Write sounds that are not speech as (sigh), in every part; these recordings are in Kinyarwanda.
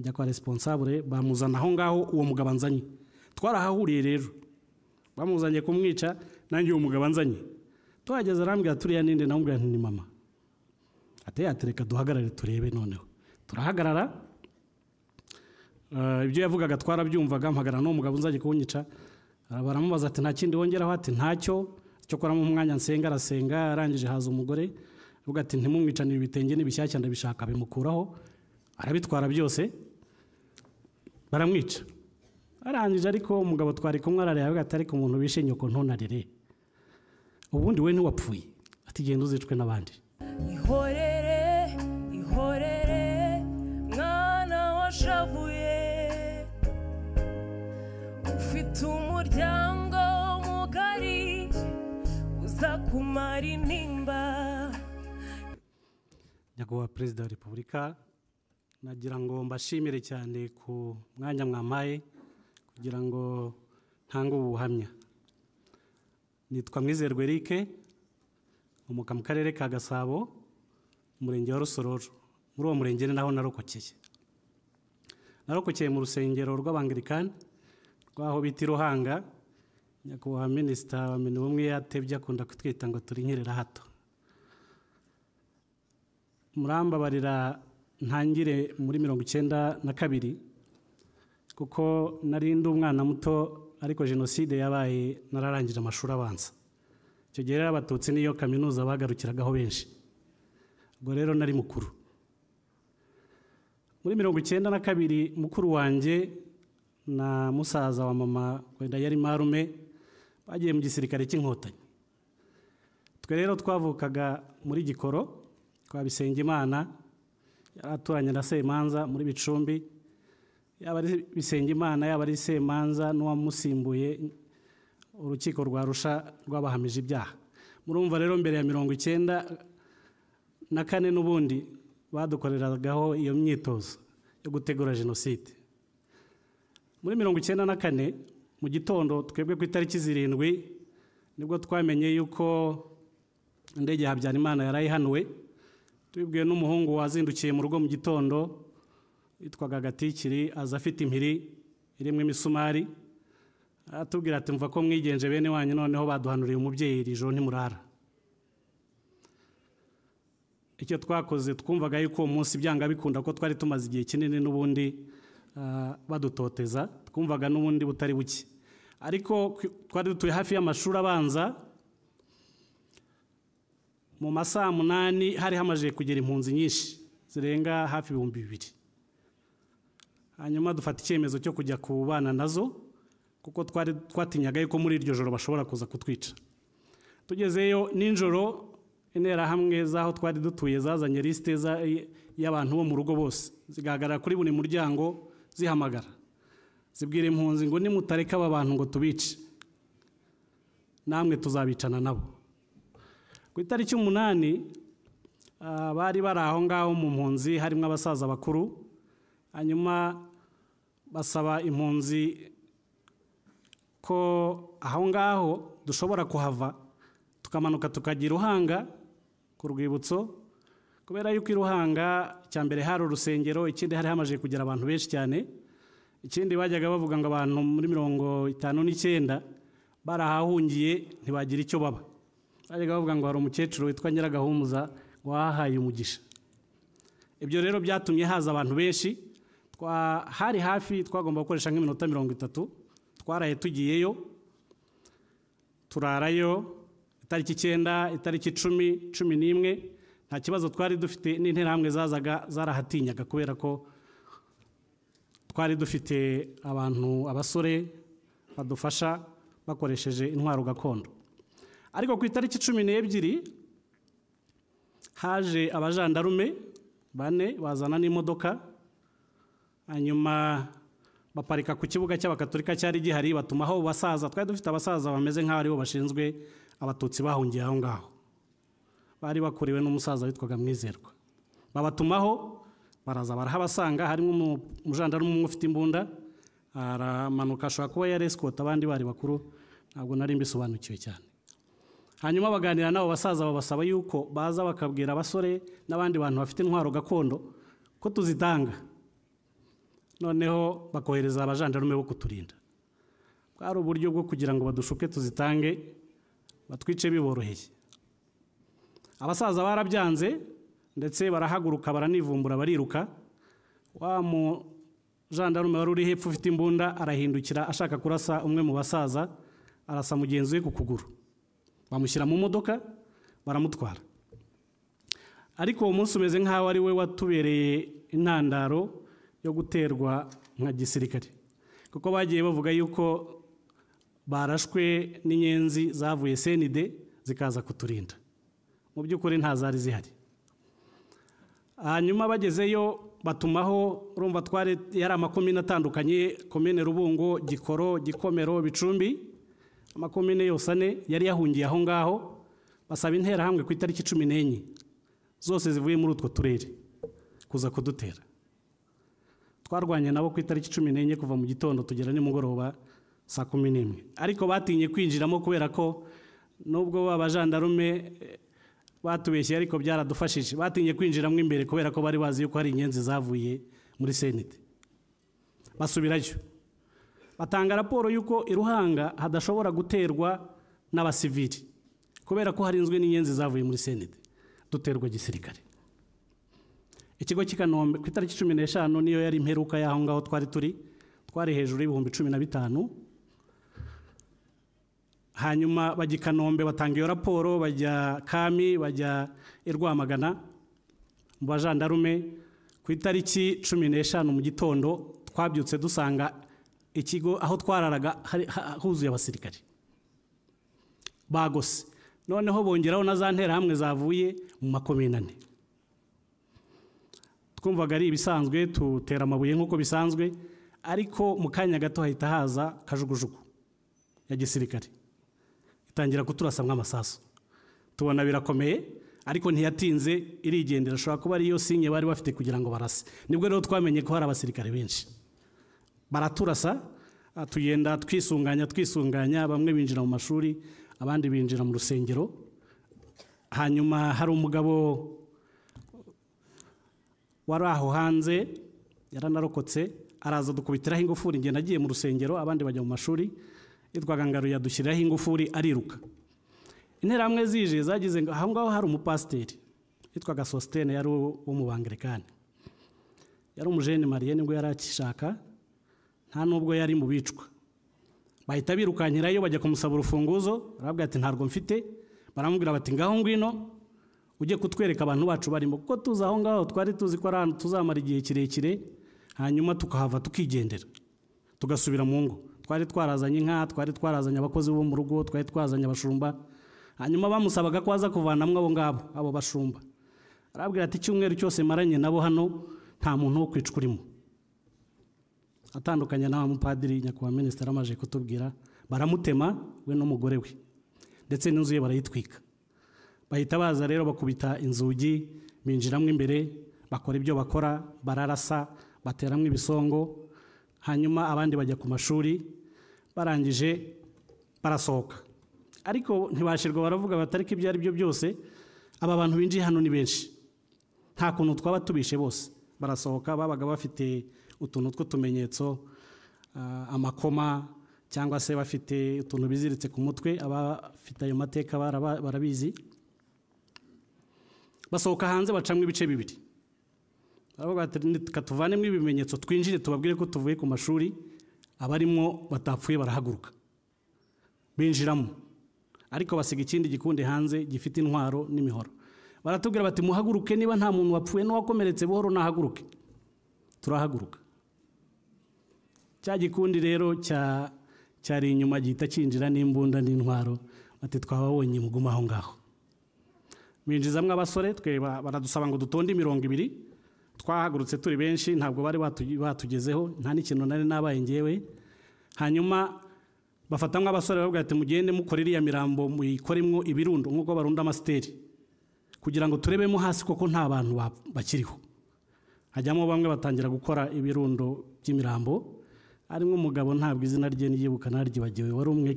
ajya kwa responsable bamuzana aho ngaho uwo mugabo anzanye twarahahuriye rero bamuzanye kumwica nanjye uwo mugabo anzanye tuhageze arambwira turiya ninde namubwira nti ni mama ateye atereka duhagarare turebe noneho turahagarara eh, ibyo yavugaga twarabyumvaga mpagarara n'uwo mugabo unzanye kunyica eh, baramubaza ati nta kindi wongeraho ati ntacyo cyo kuramo umwanya nsenga arasenga arangije haza umugore avuga ati ntimumwicanire ibitenge n'ibishyashya ndabishaka bimukuraho arabitwara byose baramwica arangije ariko umugabo twari kumwe arareba ati ariko umuntu wishe nyoko ntonarire ubundi we ntiwapfuye ati genda uzicwe n'abandi ihorere ihorere mwana washavuye ufite umuryango mugari uza kumara intimba nyakubahwa perezida wa repubulika nagira ngo mbashimire cyane ku mwanya mwamaye kugira ngo ntange ubuhamya nitwa mwizerwe eric umuka mu karere ka gasabo umurenge wa rusororo muri uwo murenge ni naho narokokeye narokokeye mu rusengero rw'abangirikani rw'aho bita iruhanga nyakubahwa minisita wa mini yatebye akunda kutwita ngo turi nkirera hato murambabarira ntangire muri mirongo icyenda na kabiri kuko nari ndi umwana muto ariko jenoside yabaye nararangije amashuri abanza icyo gihe rero abatutsi niyo kaminuza bagarukiragaho benshi ubwo rero nari mukuru muri mirongo icyenda na kabiri mukuru wanjye na musaza wa mama wenda yari marume bagiye mu gisirikare cy'inkotanyi twe rero twavukaga muri gikoro twa Bisengimana yari aturanye na semanza muri bicumbi yaba ari bisengimana yaba ari semanza n'uwamusimbuye urukiko rwarusha rwabahamije ibyaha murumva rero mbere ya mirongo icyenda na kane n'ubundi badukoreragaho iyo myitozo yo gutegura jenoside muri mirongo icyenda na kane mu gitondo twebwe ku itariki zirindwi nibwo twamenye yuko indege ya habyarimana yari ayihanuwe tubibwiwe n'umuhungu wazindukiye mu rugo mu gitondo witwaga agatikiri aza afite impiri irimo imisumari atubwira ati mva ko mwigenje bene wanyu noneho baduhanuriye umubyeyi iri joro ntimurara icyo twakoze twumvaga yuko uwo munsi byanga bikunda ko twari tumaze igihe kinini n'ubundi ah, badutoteza twumvaga n'ubundi butari buke ariko twari dutuye hafi y'amashuri abanza mu masaha munani hari hamaze kugera impunzi nyinshi zirenga hafi ibihumbi bibiri hanyuma dufata icyemezo cyo kujya ku nazo kuko twari twatinyaga yuko muri iryo joro bashobora kuza kutwica tugezeyo nijoro interahamwe z'aho twari dutuye zazanye lisite y'abantu bo mu rugo bose zigaragara kuri buri muryango zihamagara zibwira impunzi ngo nimutareka aba bantu ngo tubice namwe tuzabicana nabo ku itariki umunani ah, bari bari aho ngaho mu mpunzi harimo abasaza bakuru hanyuma basaba impunzi ko aho ngaho dushobora kuhava tukamanuka tukajya i ruhanga ku rwibutso kubera yuko i ruhanga icya mbere hari urusengero ikindi hari hamaze kugera abantu benshi cyane ikindi bajyaga bavuga ngo abantu muri mirongo itanu n'icyenda barahahungiye ntibagira icyo baba bajyaga bavuga ngo hari umukecuru witwa nyiragahumuza wahaye umugisha ibyo rero byatumye haza abantu benshi hari hafi twagomba gukoresha nk'iminota mirongo itatu twaraye tugiyeyo turarayo itariki icyenda itariki icumi cumi n'imwe nta kibazo twari dufite n'interahamwe zazaga zarahatinyaga kubera ko twari dufite abantu abasore badufasha bakoresheje intwaro gakondo ariko ku itariki cumi n'ebyiri haje abajandarume bane bazana n'imodoka hanyuma baparika ku kibuga cy'abakaturika cyari gihari batumaho basaza twari dufite abasaza bameze nk'aho aribo bashinzwe abatutsi bahungiye aho ngaho bari bakuriwe n'umusaza witwaga mwizerwa babatumaho baraza barahabasanga harimo umujandarume umwe ufite imbunda aramanuka ashobora kuba yaresikota abandi bari bakuru ntabwo nari mbisobanukiwe cyane hanyuma baganira n'abo basaza babasaba yuko baza bakabwira abasore n'abandi bantu bafite intwaro gakondo ko tuzitanga noneho bakohereza abajandarume bo kuturinda bwari uburyo bwo kugira ngo badushuke tuzitange batwice biboroheye abasaza barabyanze ndetse barahaguruka baranivumbura bariruka wa mujandarume wari uri hepfo ufite imbunda arahindukira ashaka kurasa umwe mu basaza arasa mugenzi we ku kuguru bamushyira mu modoka baramutwara ariko uwo munsi umeze nk'aho ari we watubereye intandaro yo guterwa nka gisirikare kuko bagiye bavuga yuko barashwe n'inyenzi zavuye senide zikaza kuturinda mu by'ukuri ntazari zihari hanyuma bagezeyo batumaho urumva twari yari amakomine atandukanye komine rubungo gikoro gikomero bicumbi amakomine yose ane yari yahungiye aho ngaho basaba interahamwe ku itariki cumi n'enye zose zivuye muri utwo turere kuza kudutera twarwanye nabo ku itariki cumi n'enye kuva mu gitondo tugera nimugoroba saa kumi n'imwe ariko batinye kwinjiramo kubera ko nubwo abajandarume eh, batubeshye ariko byaradufashije batinye kwinjiramo imbere kubera ko bari bazi yuko hari inyenzi zavuye muri senete basubirayo batanga raporo y'uko i ruhanga hadashobora guterwa n'abasivili kubera ko harinzwe n'inyenzi zavuye muri senede duterwa gisirikare ikigo cy'i kanombe ku itariki cumi n'eshanu niyo yari imperuka y'aho ngaho twari turi twari hejuru y'ibihumbi cumi na bitanu hanyuma bajya i kanombe batanga iyo raporo bajya kami bajya i rwamagana mu bajandarume ku itariki cumi n'eshanu mu gitondo twabyutse dusanga ikigo aho twararaga huzuye abasirikare bagose noneho bongeraho na za nterahamwe zavuye mu makominane twumvaga ari ibisanzwe tutera amabuye nk'uko bisanzwe ariko mu kanya gato hahita haza kajugujugu ya gisirikare itangira kuturasa nk'amasasu tubona birakomeye ariko ntiyatinze irigendera ashobora kuba ariyo sinye bari bafite kugira ngo barase nibwo rero twamenye ko hari abasirikare benshi baraturasa ah, tugenda twisunganya twisunganya bamwe binjira mu mashuri abandi binjira mu rusengero hanyuma hari umugabo wari aho hanze yaranarokotse araza dukubitiraho ingufuri ngenda agiye mu rusengero abandi bajya mu mashuri yitwaga ngaru yadushyiriraho ingufuri ariruka interahamwe zije zagize ngo aho ngaho hari umupasiteri yitwaga sositene yari uwo mu bangarekani yari umujene mariye nibwo yari akishaka nta nubwo yari mu bicwa bahita birukankirayo bajya kumusaba urufunguzo arabwira ati ntabwo mfite baramubwira bati ngaho ngwino ujye kutwereka abantu bacu barimo kuko tuzi aho ngaho twari tuzi ko ari ahantu tuzamara igihe kirekire hanyuma tukahava tukigendera tugasubira mu ngo twari twarazanye inka twari twarazanye abakozi bo mu rugo twari twazanye abashumba hanyuma bamusabaga ko aza kuvanamo abo ngabo abo bashumba arabwira ati icyumweru cyose maranye nabo hano nta muntu wo kwicwa urimo atandukanye n'aba mupadiri nyakubahwa minisitiri amaje kutubwira baramutema we n'umugore we ndetse n'inzu ye barayitwika bahita baza rero bakubita inzugi binjiramo imbere bakora ibyo bakora bararasa bateramo ibisongo hanyuma abandi bajya ku mashuri barangije barasohoka ariko ntibashirwa baravuga batariko ibyo ari byo byose aba bantu binjiye hano ni benshi nta kuntu twaba tubishe bose barasohoka babaga bafite utuntu tw'utumenyetso eh, amakoma cyangwa se bafite utuntu biziritse ku mutwe abafite ayo mateka barabizi basohoka hanze bacamo ibice bibiri reka ibimenyetso twinjire tubabwire ko tuvuye ku mashuri abarimo batapfuye barahaguruka binjiramo ariko basiga ikindi gikundi hanze gifite intwaro n'imihoro baratubwira bati muhaguruke niba nta muntu wapfuye n'uwakomeretse buhoro nahaguruke turahaguruka cya gikundi rero cyari inyuma gihita cyinjira n'imbunda n'intwaro bati twababonye muguma aho ngaho binjizamo abasore tweba baradusaba ngo dutonde imirongo ibiri twahagurutse turi benshi ntabwo bari batugezeho nta n'ikintu nari nabaye ngewe hanyuma bafatamwo abasore bavuga ati mugende mukore iriya mirambo muyikoremo ibirundo nk'uko barunda amasiteri kugira ngo turebemo hasi kuko nta bantu bakiriho hajyamo bamwe batangira gukora ibirundo by'imirambo arimo umugabo ntabwo izina rye niyibuka naryibagiwe wari umwe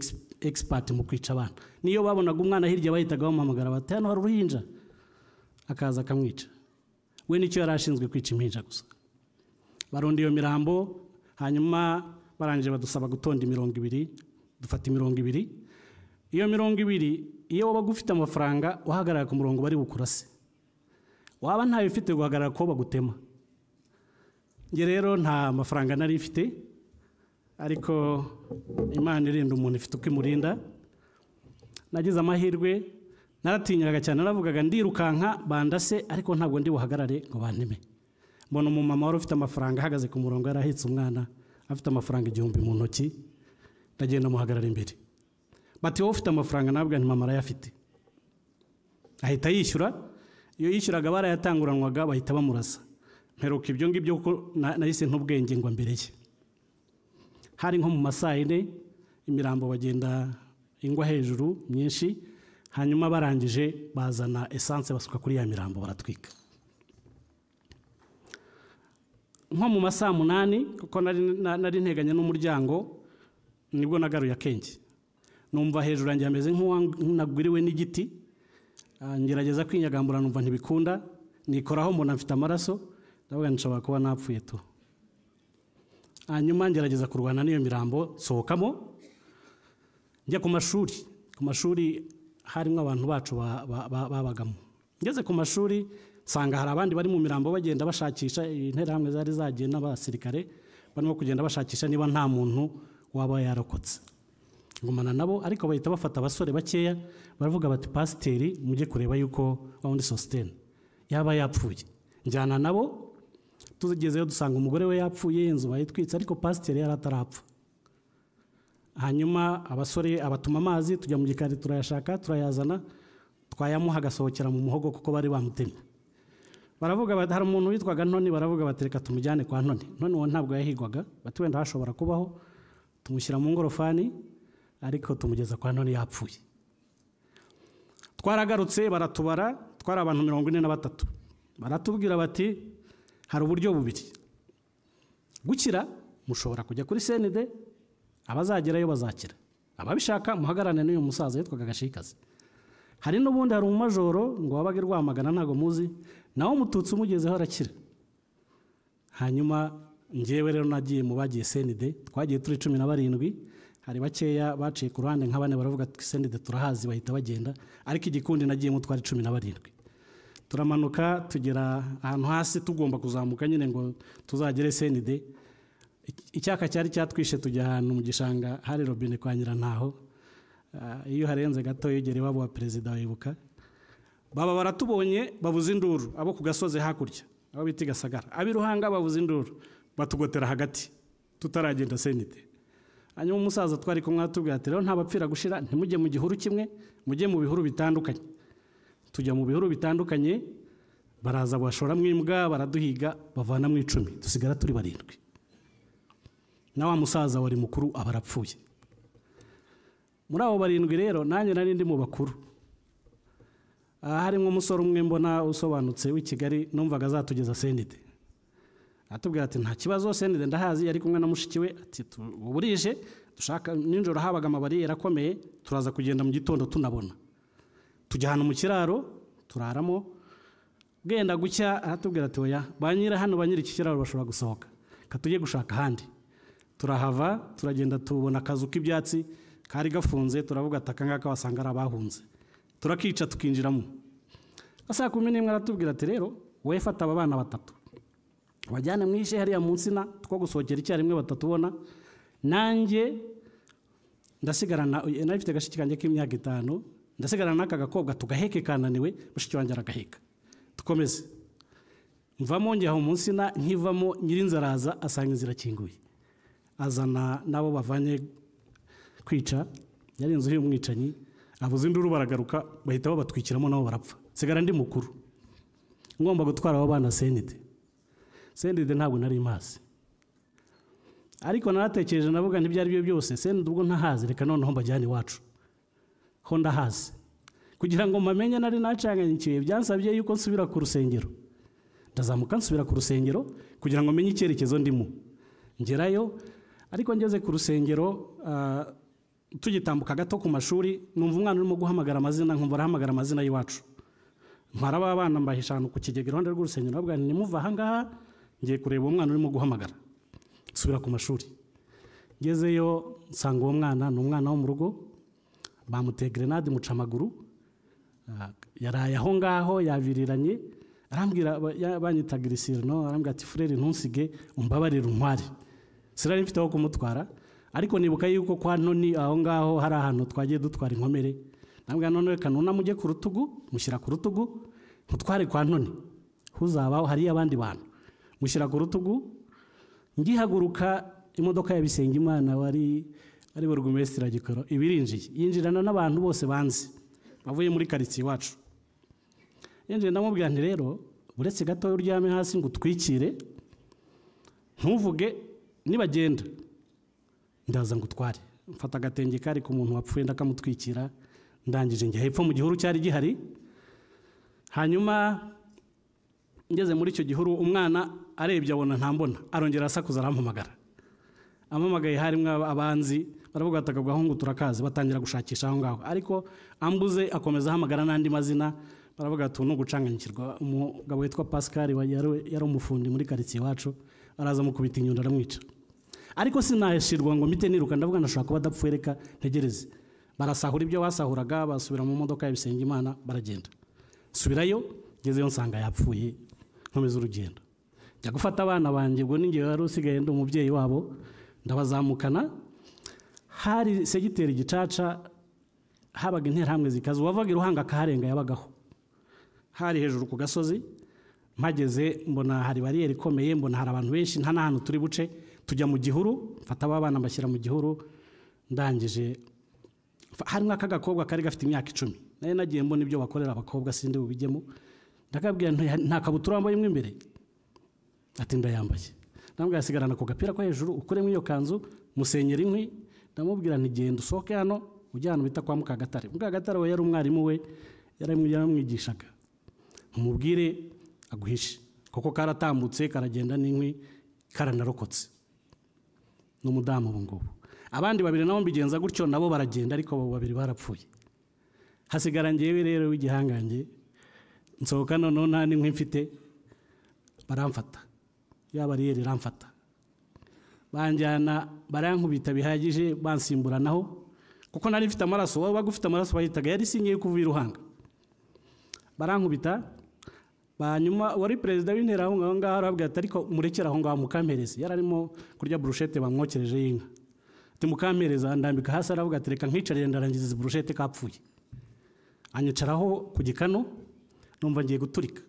egisipati mu kwica abana niyo babonaga umwana hirya bahitaga bamuhamagara bati hano hari uruhinja akaza akamwica we nicyo yari ashinzwe kwica impinja gusa barundi iyo mirambo hanyuma barangije badusaba gutonda imirongo ibiri dufata imirongo ibiri iyo mirongo ibiri iyo wabaga ufite amafaranga uhagarara ku murongo bari bukurase waba ntayo ufite guhagarara ko bagutema njye rero nta mafaranga nari ifite ariko imana irinda umuntu ifite uko imurinda nagize amahirwe naratinyuraga cyane naravugaga ndirukanka bandase ariko ntabwo ndi buhagarare ngo banteme mbona umumama wari ufite amafaranga ahagaze ku murongo yari ahetse umwana afite amafaranga igihumbi mu ntoki ndagenda muhagarara imbere bati wowe ufite amafaranga ni mama arayafite ahita yishyura iyo yishyuraga barayatanguranwaga bahita bamurasa mperuka ibyo ngibyo kuko nahise ntubwenge ngo mbere ye hari nko mu masaa yine imirambo bagenda ingwa hejuru myinshi hanyuma barangije bazana esanse basuka kuri ya mirambo baratwika nko mu masaa munani kuko nari nteganya n'umuryango nibwo nagaruye akenge numva hejuru yanjye hameze nk'uwanagwiriwe n'igiti ah, ngerageza kwinyagambura numva ntibikunda nikoraho mbona mfite amaraso ndavuga nshobora kuba napfuye tu hanyuma ngerageza kurwana n'iyo mirambo nsohokamo njya ku mashuri ku mashuri harimo abantu bacu babagamo ngeze ku mashuri nsanga hari abandi bari mu mirambo bagenda bashakisha interahamwe zari zagiye n'abasirikare barimo kugenda bashakisha niba nta muntu waba yarokotse ngumana nabo ariko bahita bafata abasore bakeya baravuga bati pasiteri mujye kureba yuko wawundi sositene yaba yapfuye njyana nabo tuzigezeyo dusanga umugore we yapfuye inzu bayitwitse ariko pasiteri yari atarapfa hanyuma abasore abatuma amazi tujya mu gikari turayashaka turayazana twayamuha agasohokera mu muhogo kuko bari bamutemye baravuga hari umuntu witwaga ntoni baravuga batereka tumujyane kwa none none uwo ntabwo yahigwaga bati wenda hashobora kubaho tumushyira mu ngorofani ariko tumugeza kwa none yapfuye twaragarutse baratubara twari abantu mirongo ine na batatu baratubwira bati hari uburyo bubiri gukira mushobora kujya kuri senide abazagerayo bazakira ababishaka muhagarane n'uyu musaza yitwaga agashikazi hari n'ubundi hari umumajoro ngo wabage rwamagana ntabwo muzi nawe umututsi umugezeho arakira hanyuma ngewe rero nagiye mu bagiye senide twagiye turi cumi na barindwi hari bakeya baciye ku ruhande nka baravuga ati senide turahazi bahita bagenda ariko igikundi nagiyemo twari cumi na barindwi turamanuka tugera ahantu hasi tugomba kuzamuka nyine ngo tuzagere senide icyaka cyari cyatwishe tujya ahantu mu gishanga hari robine kwa nyirantaho ah, iyo uharenze gato yegera iwabo wa perezida wibuka baba baratubonye babuze induru abo ku gasozi hakurya aho bita gasagara ab'i ruhanga induru batugotera hagati tutaragenda senide hanyuma umusaza twari kumwe atubwira ati rero ntabapfira gushira ntimujye mu gihuru kimwe mujye mu bihuru bitandukanye tujya mu bihuru bitandukanye baraza bashoramo imbwa baraduhiga bavanamo icumi dusigara turi barindwi na wa musaza wari mukuru aba arapfuye muri abo barindwi rero nanjye nari ndi mu bakuru aha harimo umusore umwe mbona usobanutse w'i kigali numvaga azatugeza senide atubwira ati nta kibazo senide ndahazi yari kumwe na mushiki we ati burije dushaka nijoro habaga amabariyeri akomeye turaza kugenda mu gitondo tunabona tujya ahantu mu kiraro turaramo genda gucya aratubwira ati oya ba nyiri hano ba nyiri iki kiraro bashobora gusohoka tujye gushaka ahandi turahava turagenda tubona akazu k'ibyatsi kari gafunze turavuga ati aka ngaka wasanga ari abahunze turakica tukinjiramo saa kumi n'imwe aratubwira ati rero wowe fata aba bana batatu bajyane mwishe hariya mu nsina two gusohokera icyarimwe batatubona nanjye ndasigarana nawe ufite agashyikirange k'imyaka itanu ndasigarana n'aka gakobwa tugaheke kananiwe mushiki wanjye aragaheka dukomeze mvamo njya mu nsina nkivamo nyirinzara asanga inzira ikinguye azana n'abo bavanye kwica yari inzu y'umwicanyi abuze induru baragaruka bahita babatwikiramo nabo barapfa sigara ndi mukuru ngomba gutwara abo bana senide senide ntabwo nari mazi ariko naratekereje navuga ntibyari byo byose senide ubwo ntahazi reka noneho mbajyane iwacu ho ndahazi kugira ngo mpamenye nari nacanganyikiwe byansabye yuko nsubira ku rusengero ndazamuka nsubira ku rusengero kugira ngo menye icyerekezo ndimo ngerayo ariko ngeze ku rusengero ah, tugitambuka gato ku mashuri numva umwana urimo guhamagara amazina nkumva arahamagara amazina y'iwacu ntwara ba bana mbahisha ku kigega iruhande rw'urusengero babwira nimuva ahangaha ngiye kureba umwana urimo guhamagara nsubira ku mashuri ngezeyo nsanga uwo mwana ni umwana wo mu rugo bamuteye gerenade muca amaguru ah, yaraye aho ngaho yabiriranye arambwira banyita girisirino arambwira ati furere ntusige umbabarire umwari sinari mfite aho kumutwara ariko nibuka yuko kwa noni aho ngaho hari ahantu twagiye dutwara inkomere ntabwo none reka ntunamujye ku rutugu mushyira ku rutugu mutware kwa noni huzabaho hariyo abandi bantu mushyira ku rutugu ngihaguruka imodoka ya Bisenge imana wari ari we rwumesi iragikoro iba yinjirana n'abantu bose banzi bavuye muri karitsiye iwacu yinjiye ndamubwira nti rero uretse gato uryame hasi ngo utwikire ntuvuge nibagenda ndaza ngo utware mfata agatenge kari ku muntu wapfuye ndakamutwikira ndangije njya hepfo mu gihuru cyari gihari hanyuma ngeze muri icyo gihuru umwana arebye abona ntambona arongera asakuza arampamagara amamagaye harimo abanzi baravuga ati agahungu turakazi batangira gushakisha aho ngaho ariko ambuze akomeza ahamagara n'andi mazina baravuga ati ni ugucanganyikirwa umugabo witwa pascal yari umufundi muri karitsiye iwacu araza amukubita inyundo aramwica ariko sinashirwa ngo mpite niruka ndavuga ndashobora kuba adapfuye reka ntegereze barasahura ibyo basahuraga basubira mu modoka ya Imana baragenda subirayo ngezeyo nsanga yapfuye nkomeza urugendo njya gufata abana banjye ubwo n'ingewe wari usigaye ndi umubyeyi wabo ndabazamukana hari segiteri gicaca habaga interahamwe zikaze uwavuga iruhanga akaharenga yabagaho hari hejuru ku gasozi mpageze mbona hari bariyeri ikomeye mbona hari abantu benshi nta n'ahantu turi buce tujya mu gihuru mfata abana mbashyira mu gihuru ndangije harimo aka gakobwa kari gafite imyaka icumi nayo nagiye mbona ibyo bakorera abakobwa sindi bubijyemo ndakabwira nta kabutura wambayemo imbere ati ndayambaye ndamubwira sigarana ku gapira ko hejuru ukuremo iyo kanzu musenyera inkwi ndamubwira ntigenda genda usohoke hano ujya bita kwa mukagatare mukagatare we yari umwarimu we yaramwigishaga ntumubwire aguhishe kuko karatambutse karagenda n'inkwi karanarokotse ni umudamu ubu ngubu abandi babiri nabo mbigenza gutyo nabo baragenda ariko abo babiri barapfuye hasigara ngewe rero w'igihangange nsohoka noneho nta n'inkwi mfite baramfata ya bariyeri iramfata banjyana barankubita bihagije bansimburanaho kuko nari mfite amaraso waba ufite amaraso bahitaga yari singiye kuvuye iruhanga barankubita hanyuma wari perezida w'intera aho ngaho arabwira ati ariko murekere aho ngaho mukampereze yari arimo kurya burushete bamwokereje y'inka ati mukampereza ndambika hasi aravuga ati reka nkicarire ndarangiza izi burushete kapfuye anyicaraho ku gikano numva ngiye guturika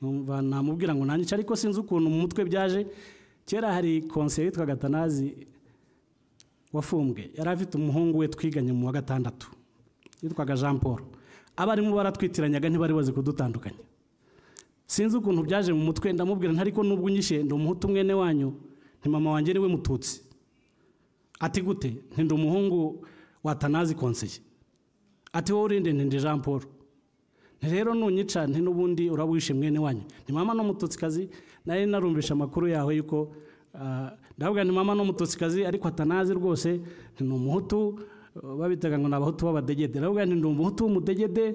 numva namubwira ngo nanyicare ariko sinzi ukuntu mu mutwe byaje kera hari konseye yitwa Gatanazi wafumbwe yari afite umuhungu we twiganye mu wa gatandatu yitwaga jean paul abarimu baratwitiranyaga ntibari bazi kudutandukanya sinzi ukuntu byaje mu mutwe ndamubwira ntariko nubwo nyishe ndi umuhutu mwene wanyu ni mama wanjye niwe mututsi ati gute ndi umuhungu watanazi tanazi konseye ati wowe urinde ndi jean paul rero nunyicane n'ubundi urawishe mwene wanyu ni mama n'umututsikazi nari narumvisha amakuru yawe yuko ah, ndavuga ni mama n'umututsikazi ariko atanazi rwose ni umuhutu babitaga ngo ni abahutu b'abadegede ndavuga ni umuhutu w'umudegede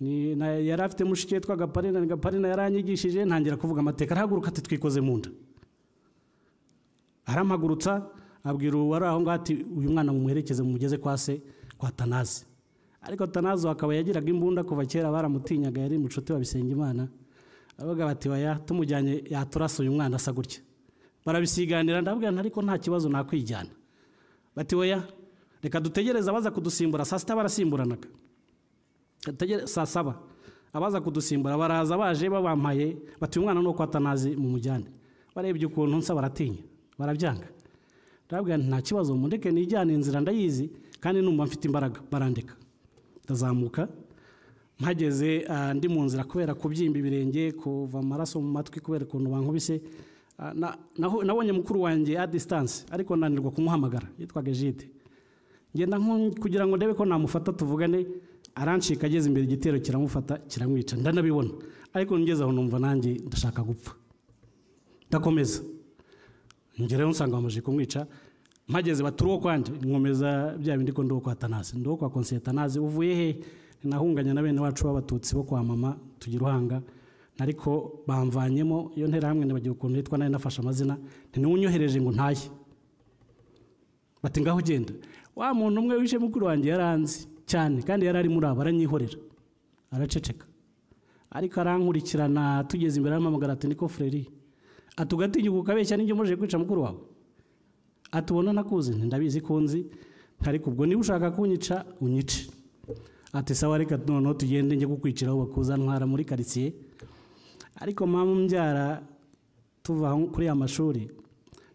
yari afite mushike witwa gaparina gaparina yaranyigishije ntangira kuvuga amateka arahaguruka ati twikoze mu nda arampagurutsa abwira uwari aho ngaho ati uyu mwana mumuherekeze mumugeze kwa se kwa tanazi ariko tanazo akaba yagiraga imbunda kuva kera baramutinyaga yari mucuti wa Imana avuga bati waya tumujyanye yaturasa uyu mwana asa gutya barabisiganira ndabwira ariko nta kibazo nakwijyana bati weya reka dutegereze abaza kudusimbura saa sita barasimburanaga saa saba abaza kudusimbura baraza baje babampaye bati uyu mwana nuko atanazi mu mujyane barebye ukuntu nsa baratinya barabyanga ndabwira nta kibazo mundeke nijyane inzira ndayizi kandi numva mfite imbaraga barandika ndazamuka mpageze ah, ndi mu nzira kubera kubyimba ibirenge kuva amaraso mu matwi kubera ukuntu bankubise ah, nabonye mukuru wanjye a disitanse ariko nanirwa kumuhamagara yitwaga jide ngenda kugira ngo ndebe ko namufata tuvugane arancika ageze imbere igitero kiramufata kiramwica ndanabibona ariko ngeze aho numva nanjye ndashaka gupfa ndakomeza ngereho nsanga bamaze kumwica mpageze bati uruwo kwanjye nkomeza bya bindi ko kwa Tanasi ndobo kwa konseye Tanasi uvuye he nahunganya na bene wacu b'abatutsi bo kwa mama tugira uhanga ariko bamvanyemo iyo nterahamwe ntibagira ukuntu nitwa nawe nafashe amazina ntiwunyohereje ngo ntaye bati ngaho ugenda wa muntu umwe wishe mukuru wanjye yaranze cyane kandi yari ari muri abo aranyihorera araceceka ariko arankurikirana tugeze imbere y'amamagara ati niko fureri atugatinyuka ukabeshya n'ibyo umujije kwica mukuru wawe atubona nakuzi ndabizi ko nzi ariko ubwo niba ushaka kunyica unyice ati sawa reka noneho tugende njye kukwiciraho bakuza ntwara muri karitsiye ariko mpamvu mbyara tuva kuri ya mashuri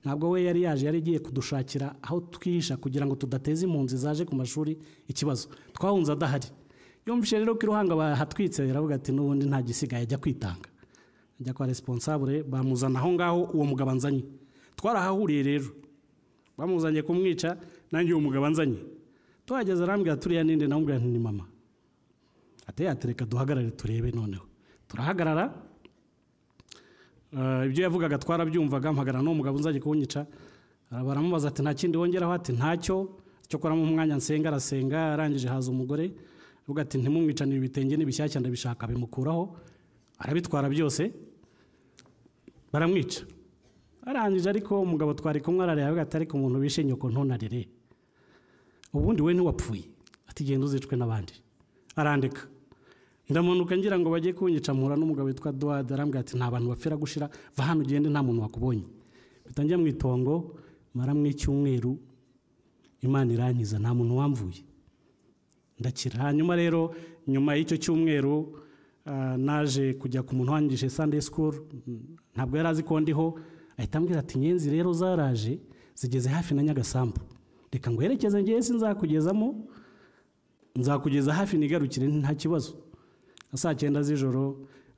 ntabwo we yari yaje yari igiye kudushakira aho twihisha kugira ngo tudateze impunzi zaje ku mashuri ikibazo twahunze adahari yumvise rero ko iruhanga bahatwitse yaravuga ati n'ubundi nta gisigaye ajya kwitanga ajya kwa responsable bamuzana aho ngaho uwo mugabo anzanye twarahahuriye rero bamuzanye kumwica nange uwo mugabo anzanye tuhageze arambwira turiya ninde namubwira nti ni mama ateye duhagarare turebe noneho turahagarara eh, ibyo yavugaga twarabyumvaga mpagarara n'uwo mugabo unzanye kunyica eh, baramubaza ati nta kindi wongeraho ati ntacyo cyo kuramo umwanya nsenga arasenga arangije haza umugore avuga ati ntimumwicanire ibitenge n'ibishyashya ndabishaka bimukuraho arabitwara byose baramwica arangije ariko umugabo twari kumwe arareba atari ariko umuntu bishe nyoko ntunarire ubundi we ntiwapfuye ati genda uzicwe n'abandi arandika ndamanuka ngira ngo bajye kunyica mpura n'umugabo witwa duwade arambwira ati nta bantu bapfira gushira va hano ugende nta muntu wakubonye bitangira mu itongo maramwe icyumweru imana irangiza nta muntu wamvuye ndakira hanyuma rero nyuma y'icyo cyumweru ah, naje kujya ku muntu wangije sande sikuru ntabwo yari azi ko ndiho ahita ambwira ati nyenzi rero zaraje zigeze hafi na nyagasambu reka nguherekeze ngewe si nzakugezamo nzakugeza hafi nigarukire nta kibazo saa cyenda z'ijoro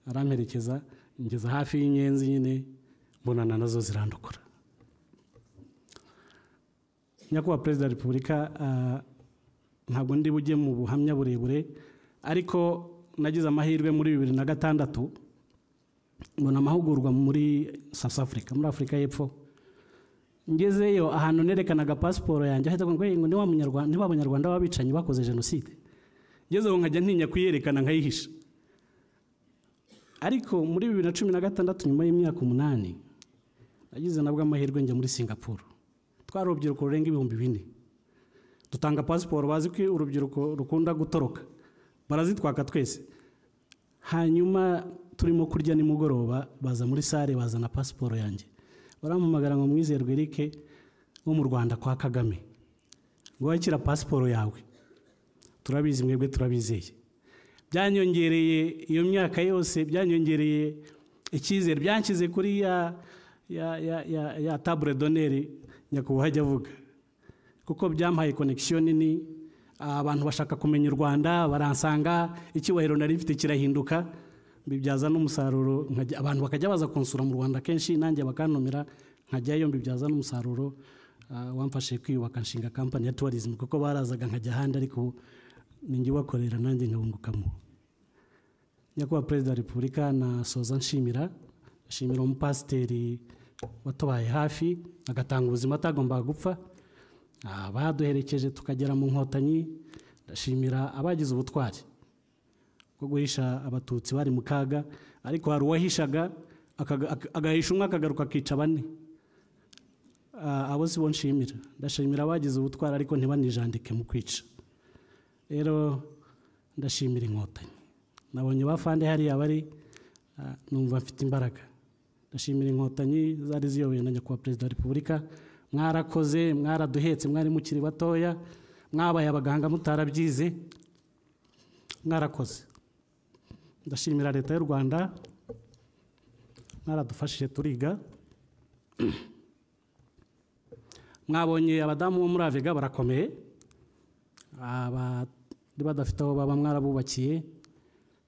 aramperekeza ngeza hafi y'inyenzi nyine mbonana nazo zirandukura nyakubahwa perezida wa repubulika ah, ntabwo ndi bujye mu buhamya burebure ariko nagize amahirwe muri bibiri na gatandatu mbona amahugurwa muri south africa muri afurika y'epfo ngezeyo ahantu nerekanaga pasiporo yanjye ahita ngo ngo ni wa munyarwanda w'abicanyi bakoze jenoside ngezeho nkajya ntinya kuyerekana nkayihisha ariko muri bibiri na cumi na gatandatu nyuma y'imyaka umunani nagize nabwo amahirwe njya muri singapuru twari urubyiruko rurenga ibihumbi bine dutanga pasiporo bazi ko urubyiruko rukunda gutoroka barazitwaka twese hanyuma turimo kurya nimugoroba baza muri sale bazana pasiporo yanjye barampamagara ngo mwizerwe Eric wo mu rwanda kwa kagame ngo wakira pasiporo yawe turabizi mwebwe turabizeye byanyongereye iyo myaka yose byanyongereye icyizere byanshyize kuri ya ya ya ya ya tabure doneri nyakubahwa ajya avuga kuko byampaye konekisiyo nini abantu bashaka kumenya u rwanda baransanga icyubahiro nari mfite kirahinduka mbibyaza n'umusaruro abantu bakajya baza konsura mu rwanda kenshi nanjye bakantumira nkajyayo mbibyaza n'umusaruro ah, wamfashe kwiyubaka nshinga kampani ya tuwarizmu kuko barazaga nkajya ahandi ariko ninjye ubakorera nanjye nkabungukamo nyakubahwa perezida wa repubulika nasoza nshimira nshimira umupasiteri watubaye hafi agatanga ubuzima atagombaga gupfa ah, baduherekeje tukagera mu nkotanyi ndashimira abagize ubutwari ko guhisha abatutsi bari mu kaga ariko hari uwahishaga agahisha umwe akagaruka akica bane ah, abo si bo nshimira ndashimira abagize ubutwara ariko ntibanijandike mu kwica rero ndashimira inkotanyi nabonye ba fande hariya bari ah, numva mfite imbaraga ndashimira inkotanyi zari ziyobowe na nyakubahwa perezida wa repubulika mwarakoze mwaraduhetse mwari mukiri batoya mwabaye abaganga mutarabyize mwarakoze ndashimira leta y'u rwanda mwaradufashije turiga (clears throat) mwabonye abadamu bo muri avega barakomeye abari badafite aho baba mwarabubakiye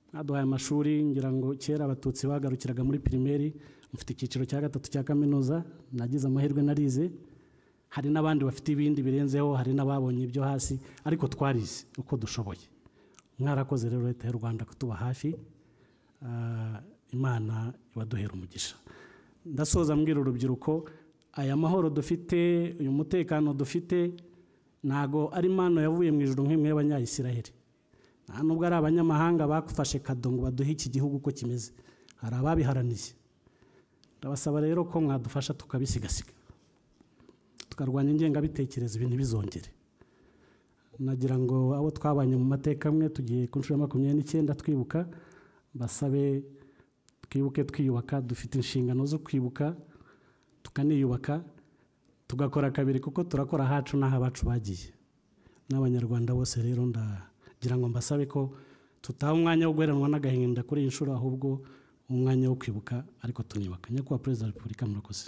mwaduhaye amashuri ngira ngo kera abatutsi bagarukiraga muri pirimeri mufite icyiciro cya gatatu cya kaminuza nagize amahirwe narize hari n'abandi bafite ibindi birenzeho hari n'ababonye ibyo hasi ariko twarize uko dushoboye mwarakoze rero leta y'u rwanda kutuba hafi Ah, imana ibaduhera umugisha ndasoza mbwira urubyiruko aya mahoro dufite uyu mutekano dufite ntago ari impano yavuye mu ijoro nk'imwe y'abanyayisiraheli nta nubwo ari abanyamahanga bafashe kado ngo baduhe iki gihugu uko kimeze hari ababiharaniye ndabasaba rero ko mwadufasha tukabisigasira tukarwanya ingengabitekerezo ibintu bizongere nagira ngo abo twabanye mu mateka amwe tugiye ku nshuro ya makumyabiri n'icyenda twibuka basabe twibuke twiyubaka dufite inshingano zo kwibuka tukaniyubaka tugakora kabiri kuko turakora ahacu n'aho abacu bagiye n'abanyarwanda bose rero ndagira ngo mbasabe ko tutaha umwanya wo guheranwa n'agahinda kuri iyi nshuro ahubwo umwanya wo kwibuka ariko tuniyubaka nyakubahwa perezida wa repubulika murakoze